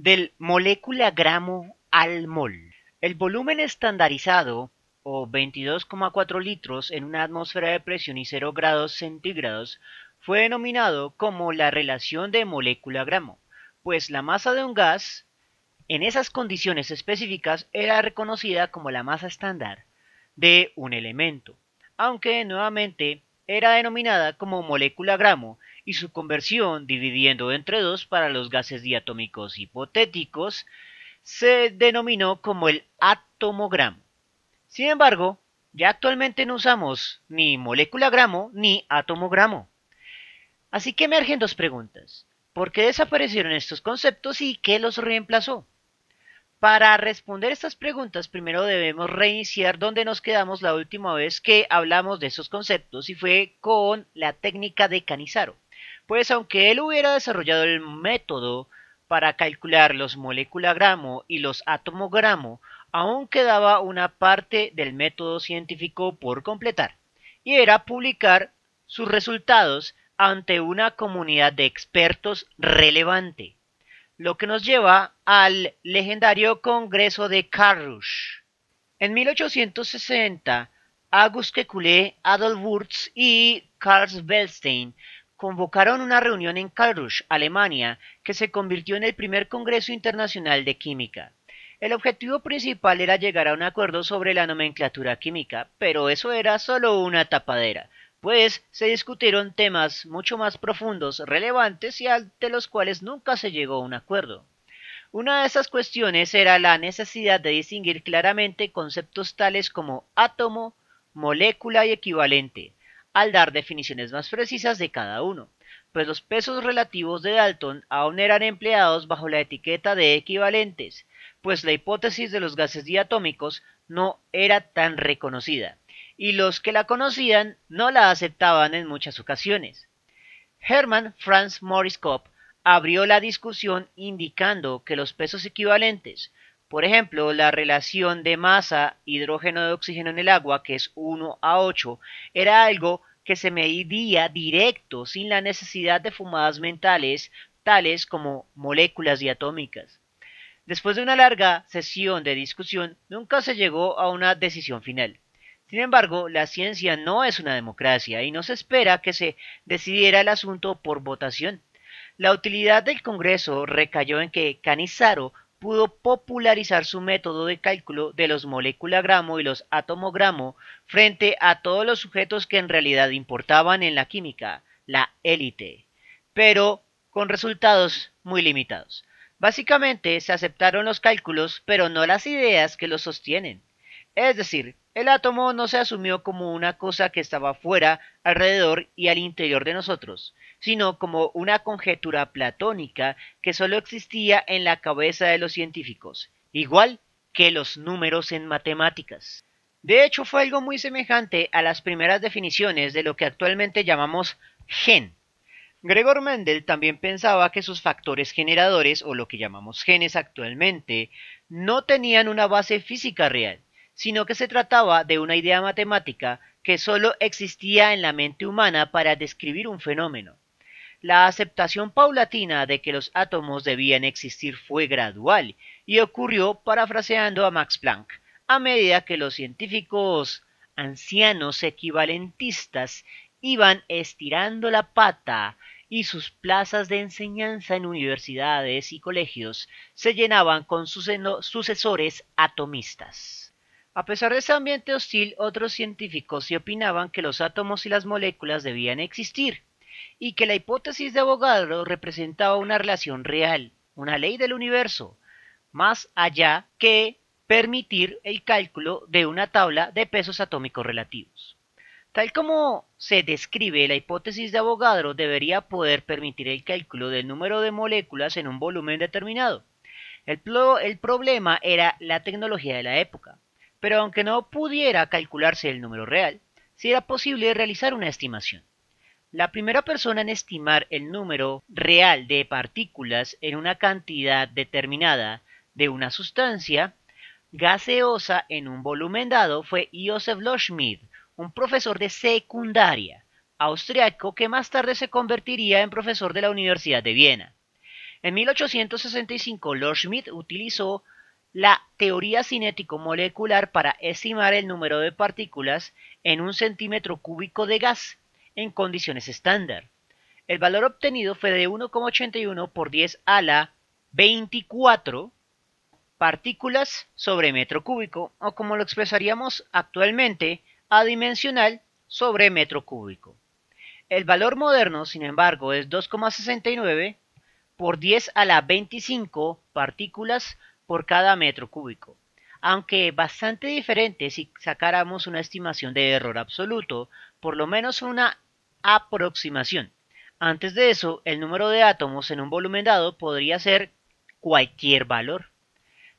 del molécula gramo al mol. El volumen estandarizado o 22,4 litros en una atmósfera de presión y 0 grados centígrados fue denominado como la relación de molécula-gramo, pues la masa de un gas en esas condiciones específicas era reconocida como la masa estándar de un elemento, aunque nuevamente era denominada como molécula-gramo y su conversión dividiendo entre dos para los gases diatómicos hipotéticos se denominó como el atomogramo. Sin embargo, ya actualmente no usamos ni molécula gramo ni atomogramo. Así que emergen dos preguntas. ¿Por qué desaparecieron estos conceptos y qué los reemplazó? Para responder estas preguntas, primero debemos reiniciar donde nos quedamos la última vez que hablamos de estos conceptos y fue con la técnica de Canizaro pues aunque él hubiera desarrollado el método para calcular los molécula y los átomogramo, aún quedaba una parte del método científico por completar, y era publicar sus resultados ante una comunidad de expertos relevante, lo que nos lleva al legendario Congreso de Carrush. En 1860, Auguste Kekulé, Adolf Wurtz y Karl Bellstein convocaron una reunión en Karlsruhe, Alemania, que se convirtió en el primer Congreso Internacional de Química. El objetivo principal era llegar a un acuerdo sobre la nomenclatura química, pero eso era solo una tapadera, pues se discutieron temas mucho más profundos, relevantes y ante los cuales nunca se llegó a un acuerdo. Una de esas cuestiones era la necesidad de distinguir claramente conceptos tales como átomo, molécula y equivalente, al dar definiciones más precisas de cada uno, pues los pesos relativos de Dalton aún eran empleados bajo la etiqueta de equivalentes, pues la hipótesis de los gases diatómicos no era tan reconocida, y los que la conocían no la aceptaban en muchas ocasiones. Hermann Franz Morris Kopp abrió la discusión indicando que los pesos equivalentes por ejemplo, la relación de masa hidrógeno de oxígeno en el agua, que es 1 a 8, era algo que se medía directo, sin la necesidad de fumadas mentales, tales como moléculas diatómicas. Después de una larga sesión de discusión, nunca se llegó a una decisión final. Sin embargo, la ciencia no es una democracia y no se espera que se decidiera el asunto por votación. La utilidad del Congreso recayó en que Canizaro pudo popularizar su método de cálculo de los molécula-gramo y los atomogramo frente a todos los sujetos que en realidad importaban en la química, la élite, pero con resultados muy limitados. Básicamente se aceptaron los cálculos, pero no las ideas que los sostienen. Es decir, el átomo no se asumió como una cosa que estaba fuera, alrededor y al interior de nosotros, sino como una conjetura platónica que solo existía en la cabeza de los científicos, igual que los números en matemáticas. De hecho, fue algo muy semejante a las primeras definiciones de lo que actualmente llamamos gen. Gregor Mendel también pensaba que sus factores generadores, o lo que llamamos genes actualmente, no tenían una base física real, sino que se trataba de una idea matemática que solo existía en la mente humana para describir un fenómeno. La aceptación paulatina de que los átomos debían existir fue gradual y ocurrió, parafraseando a Max Planck, a medida que los científicos ancianos equivalentistas iban estirando la pata y sus plazas de enseñanza en universidades y colegios se llenaban con sus sucesores atomistas. A pesar de ese ambiente hostil, otros científicos se opinaban que los átomos y las moléculas debían existir, y que la hipótesis de Avogadro representaba una relación real, una ley del universo, más allá que permitir el cálculo de una tabla de pesos atómicos relativos. Tal como se describe, la hipótesis de Avogadro debería poder permitir el cálculo del número de moléculas en un volumen determinado. el problema era la tecnología de la época, pero aunque no pudiera calcularse el número real, sí era posible realizar una estimación. La primera persona en estimar el número real de partículas en una cantidad determinada de una sustancia gaseosa en un volumen dado fue Josef Loschmidt, un profesor de secundaria austriaco que más tarde se convertiría en profesor de la Universidad de Viena. En 1865 Loschmidt utilizó la teoría cinético-molecular para estimar el número de partículas en un centímetro cúbico de gas en condiciones estándar. El valor obtenido fue de 1,81 por 10 a la 24 partículas sobre metro cúbico, o como lo expresaríamos actualmente, adimensional sobre metro cúbico. El valor moderno, sin embargo, es 2,69 por 10 a la 25 partículas por cada metro cúbico, aunque bastante diferente si sacáramos una estimación de error absoluto, por lo menos una aproximación. Antes de eso, el número de átomos en un volumen dado podría ser cualquier valor.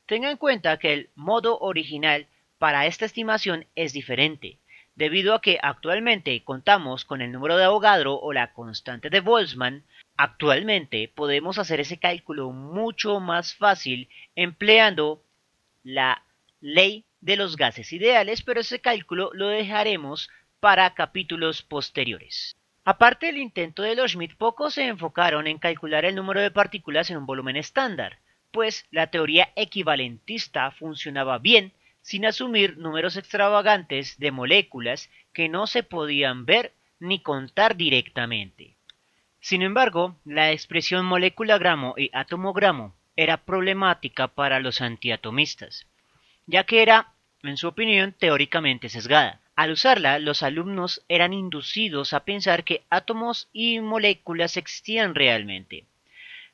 Tenga en cuenta que el modo original para esta estimación es diferente, debido a que actualmente contamos con el número de Avogadro o la constante de Boltzmann Actualmente podemos hacer ese cálculo mucho más fácil empleando la ley de los gases ideales, pero ese cálculo lo dejaremos para capítulos posteriores. Aparte del intento de los Schmidt, pocos se enfocaron en calcular el número de partículas en un volumen estándar, pues la teoría equivalentista funcionaba bien sin asumir números extravagantes de moléculas que no se podían ver ni contar directamente. Sin embargo, la expresión molécula-gramo y átomo-gramo era problemática para los antiatomistas, ya que era, en su opinión, teóricamente sesgada. Al usarla, los alumnos eran inducidos a pensar que átomos y moléculas existían realmente.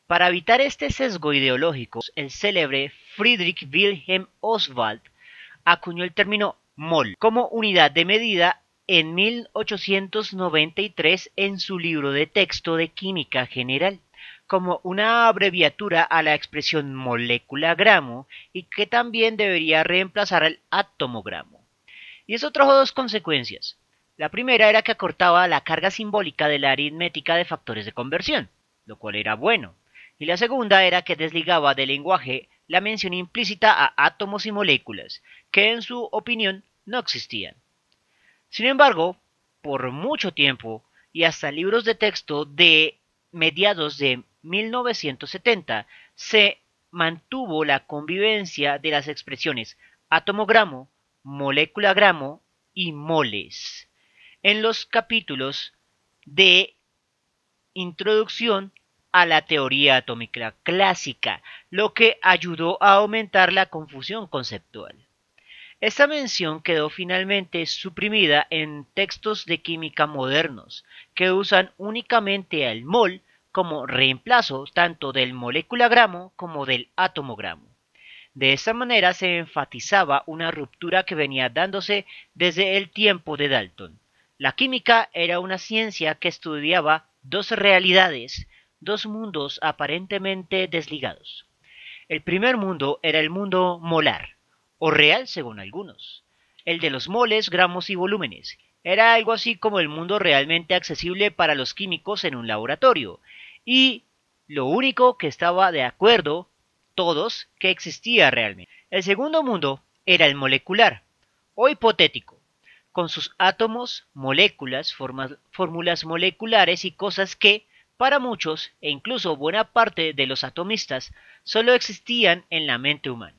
Para evitar este sesgo ideológico, el célebre Friedrich Wilhelm Oswald acuñó el término mol como unidad de medida en 1893 en su libro de texto de Química General como una abreviatura a la expresión molécula-gramo y que también debería reemplazar al átomo-gramo. Y eso trajo dos consecuencias. La primera era que acortaba la carga simbólica de la aritmética de factores de conversión, lo cual era bueno. Y la segunda era que desligaba del lenguaje la mención implícita a átomos y moléculas, que en su opinión no existían. Sin embargo, por mucho tiempo y hasta libros de texto de mediados de 1970 se mantuvo la convivencia de las expresiones átomogramo, molécula-gramo y moles. En los capítulos de introducción a la teoría atómica clásica, lo que ayudó a aumentar la confusión conceptual. Esta mención quedó finalmente suprimida en textos de química modernos, que usan únicamente al mol como reemplazo tanto del molécula-gramo como del atomogramo. De esta manera se enfatizaba una ruptura que venía dándose desde el tiempo de Dalton. La química era una ciencia que estudiaba dos realidades, dos mundos aparentemente desligados. El primer mundo era el mundo molar, o real según algunos. El de los moles, gramos y volúmenes. Era algo así como el mundo realmente accesible para los químicos en un laboratorio. Y lo único que estaba de acuerdo, todos, que existía realmente. El segundo mundo era el molecular, o hipotético, con sus átomos, moléculas, formas, fórmulas moleculares y cosas que, para muchos, e incluso buena parte de los atomistas, solo existían en la mente humana.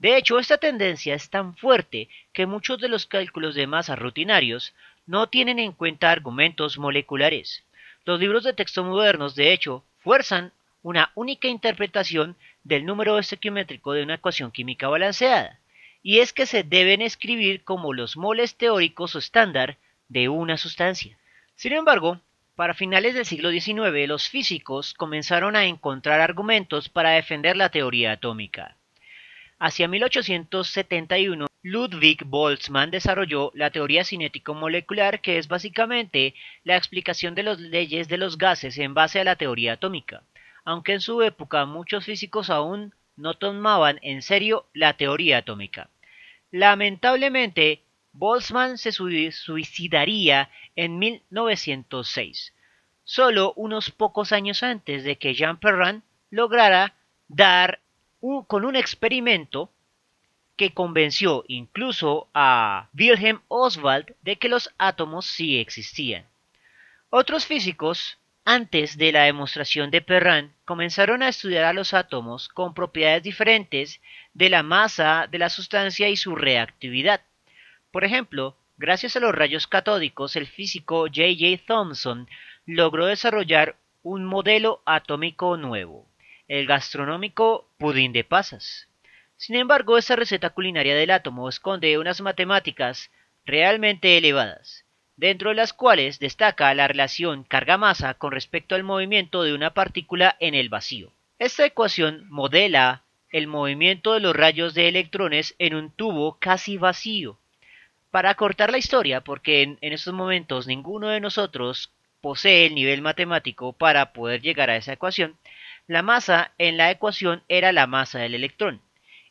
De hecho, esta tendencia es tan fuerte que muchos de los cálculos de masa rutinarios no tienen en cuenta argumentos moleculares. Los libros de texto modernos, de hecho, fuerzan una única interpretación del número estequiométrico de una ecuación química balanceada, y es que se deben escribir como los moles teóricos o estándar de una sustancia. Sin embargo, para finales del siglo XIX, los físicos comenzaron a encontrar argumentos para defender la teoría atómica. Hacia 1871, Ludwig Boltzmann desarrolló la teoría cinético-molecular, que es básicamente la explicación de las leyes de los gases en base a la teoría atómica, aunque en su época muchos físicos aún no tomaban en serio la teoría atómica. Lamentablemente, Boltzmann se suicidaría en 1906, solo unos pocos años antes de que Jean Perrin lograra dar con un experimento que convenció incluso a Wilhelm Oswald de que los átomos sí existían. Otros físicos, antes de la demostración de Perrin, comenzaron a estudiar a los átomos con propiedades diferentes de la masa de la sustancia y su reactividad. Por ejemplo, gracias a los rayos catódicos, el físico J.J. J. Thomson logró desarrollar un modelo atómico nuevo el gastronómico pudín de pasas. Sin embargo, esta receta culinaria del átomo esconde unas matemáticas realmente elevadas, dentro de las cuales destaca la relación carga-masa con respecto al movimiento de una partícula en el vacío. Esta ecuación modela el movimiento de los rayos de electrones en un tubo casi vacío. Para cortar la historia, porque en estos momentos ninguno de nosotros posee el nivel matemático para poder llegar a esa ecuación, la masa en la ecuación era la masa del electrón,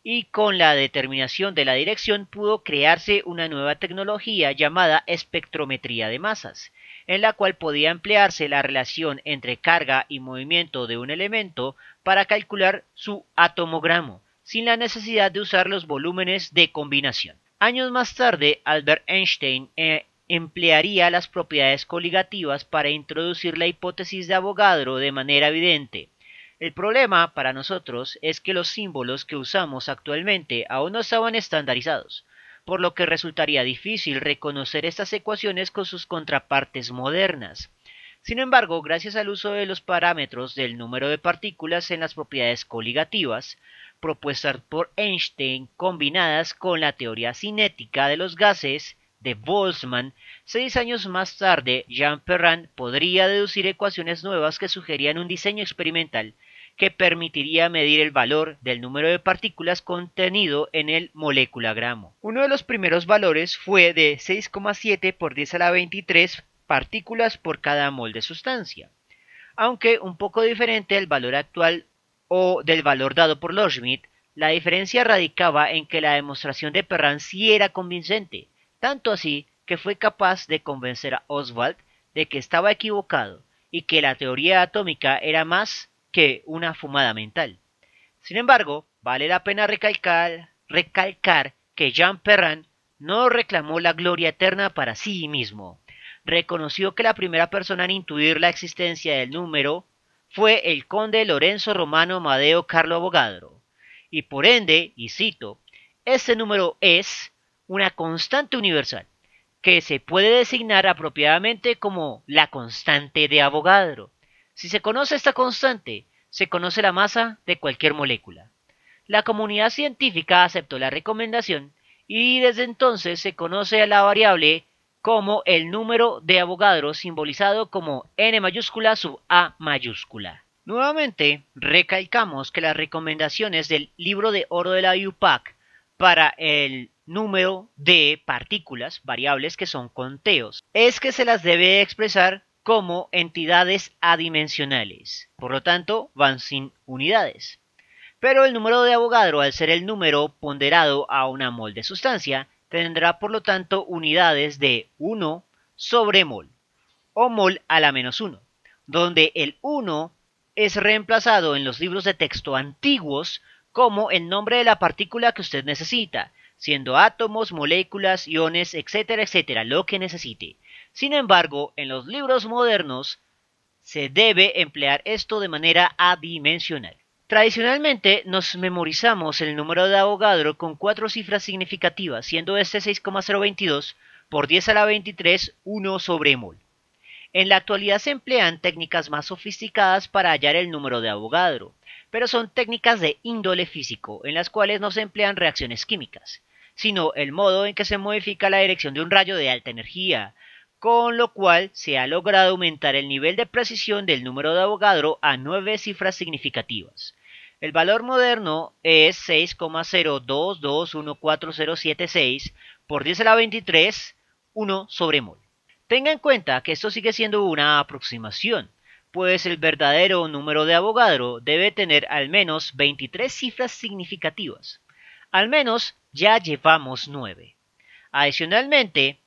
y con la determinación de la dirección pudo crearse una nueva tecnología llamada espectrometría de masas, en la cual podía emplearse la relación entre carga y movimiento de un elemento para calcular su atomogramo, sin la necesidad de usar los volúmenes de combinación. Años más tarde, Albert Einstein eh, emplearía las propiedades coligativas para introducir la hipótesis de Avogadro de manera evidente, el problema para nosotros es que los símbolos que usamos actualmente aún no estaban estandarizados, por lo que resultaría difícil reconocer estas ecuaciones con sus contrapartes modernas. Sin embargo, gracias al uso de los parámetros del número de partículas en las propiedades coligativas, propuestas por Einstein combinadas con la teoría cinética de los gases de Boltzmann, seis años más tarde Jean Perrin podría deducir ecuaciones nuevas que sugerían un diseño experimental que permitiría medir el valor del número de partículas contenido en el molécula gramo. Uno de los primeros valores fue de 6,7 por 10 a la 23 partículas por cada mol de sustancia, aunque un poco diferente del valor actual o del valor dado por Schmidt, la diferencia radicaba en que la demostración de Perrin sí era convincente, tanto así que fue capaz de convencer a Oswald de que estaba equivocado y que la teoría atómica era más que una fumada mental. Sin embargo, vale la pena recalcar, recalcar que Jean Perrin no reclamó la gloria eterna para sí mismo. Reconoció que la primera persona en intuir la existencia del número fue el conde Lorenzo Romano Madeo Carlo Avogadro. Y por ende, y cito, ese número es una constante universal, que se puede designar apropiadamente como la constante de Avogadro. Si se conoce esta constante, se conoce la masa de cualquier molécula. La comunidad científica aceptó la recomendación y desde entonces se conoce a la variable como el número de Avogadro simbolizado como N mayúscula sub A mayúscula. Nuevamente, recalcamos que las recomendaciones del libro de oro de la IUPAC para el número de partículas variables que son conteos es que se las debe expresar como entidades adimensionales, por lo tanto van sin unidades. Pero el número de Avogadro, al ser el número ponderado a una mol de sustancia, tendrá por lo tanto unidades de 1 sobre mol, o mol a la menos 1, donde el 1 es reemplazado en los libros de texto antiguos como el nombre de la partícula que usted necesita, siendo átomos, moléculas, iones, etcétera, etcétera, lo que necesite. Sin embargo, en los libros modernos se debe emplear esto de manera adimensional. Tradicionalmente nos memorizamos el número de Avogadro con cuatro cifras significativas, siendo este 6,022 por 10 a la 23 1 sobre mol. En la actualidad se emplean técnicas más sofisticadas para hallar el número de Avogadro, pero son técnicas de índole físico, en las cuales no se emplean reacciones químicas, sino el modo en que se modifica la dirección de un rayo de alta energía, con lo cual se ha logrado aumentar el nivel de precisión del número de Avogadro a nueve cifras significativas. El valor moderno es 6,0221407,6 por 10 a la 23, 1 sobre mol. Tenga en cuenta que esto sigue siendo una aproximación, pues el verdadero número de Avogadro debe tener al menos 23 cifras significativas. Al menos ya llevamos 9. Adicionalmente,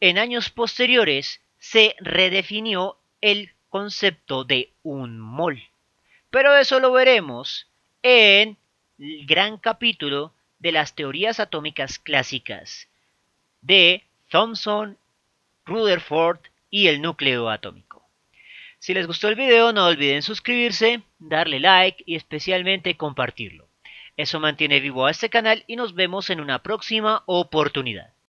en años posteriores se redefinió el concepto de un mol. Pero eso lo veremos en el gran capítulo de las teorías atómicas clásicas de Thomson, Rutherford y el núcleo atómico. Si les gustó el video no olviden suscribirse, darle like y especialmente compartirlo. Eso mantiene vivo a este canal y nos vemos en una próxima oportunidad.